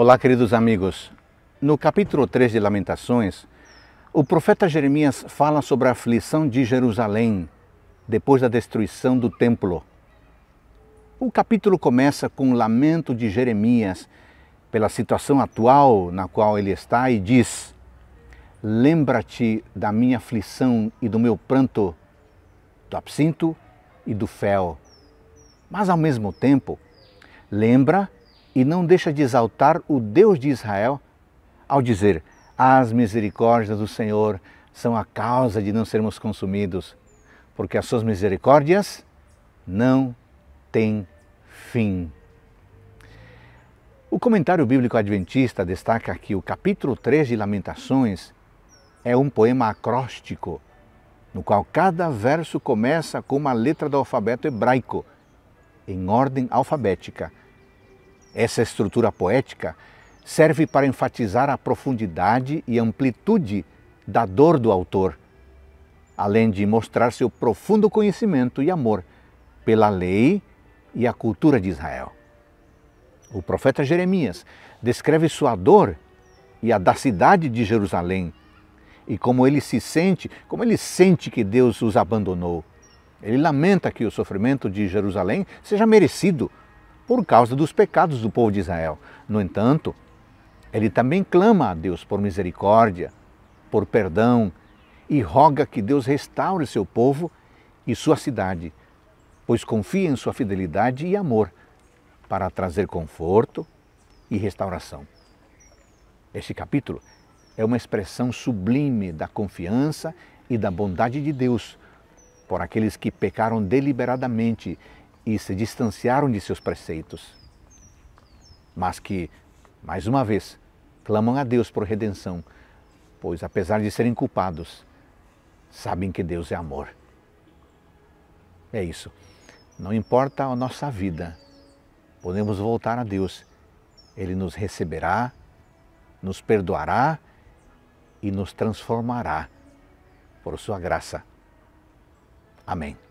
Olá, queridos amigos. No capítulo 3 de Lamentações, o profeta Jeremias fala sobre a aflição de Jerusalém depois da destruição do templo. O capítulo começa com o lamento de Jeremias pela situação atual na qual ele está e diz: Lembra-te da minha aflição e do meu pranto, do absinto e do fel. Mas ao mesmo tempo, lembra e não deixa de exaltar o Deus de Israel ao dizer: As misericórdias do Senhor são a causa de não sermos consumidos, porque as suas misericórdias não têm fim. O comentário bíblico adventista destaca que o capítulo 3 de Lamentações é um poema acróstico, no qual cada verso começa com uma letra do alfabeto hebraico, em ordem alfabética, essa estrutura poética serve para enfatizar a profundidade e amplitude da dor do autor, além de mostrar seu profundo conhecimento e amor pela lei e a cultura de Israel. O profeta Jeremias descreve sua dor e a da cidade de Jerusalém e como ele se sente, como ele sente que Deus os abandonou. Ele lamenta que o sofrimento de Jerusalém seja merecido por causa dos pecados do povo de Israel. No entanto, ele também clama a Deus por misericórdia, por perdão e roga que Deus restaure seu povo e sua cidade, pois confia em sua fidelidade e amor para trazer conforto e restauração. Este capítulo é uma expressão sublime da confiança e da bondade de Deus por aqueles que pecaram deliberadamente e se distanciaram de seus preceitos, mas que, mais uma vez, clamam a Deus por redenção, pois, apesar de serem culpados, sabem que Deus é amor. É isso. Não importa a nossa vida, podemos voltar a Deus. Ele nos receberá, nos perdoará e nos transformará por Sua graça. Amém.